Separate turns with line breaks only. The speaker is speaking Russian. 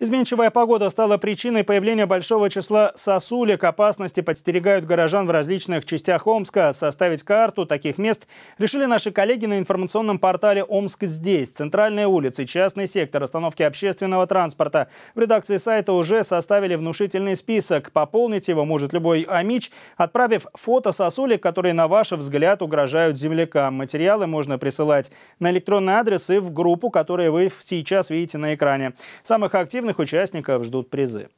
Изменчивая погода стала причиной появления большого числа сосулек. Опасности подстерегают горожан в различных частях Омска. Составить карту таких мест решили наши коллеги на информационном портале «Омск здесь». Центральные улицы, частный сектор, остановки общественного транспорта. В редакции сайта уже составили внушительный список. Пополнить его может любой амич, отправив фото сосулек, которые, на ваш взгляд, угрожают землякам. Материалы можно присылать на электронный адрес и в группу, которую вы сейчас видите на экране. Самых активных активных участников ждут призы.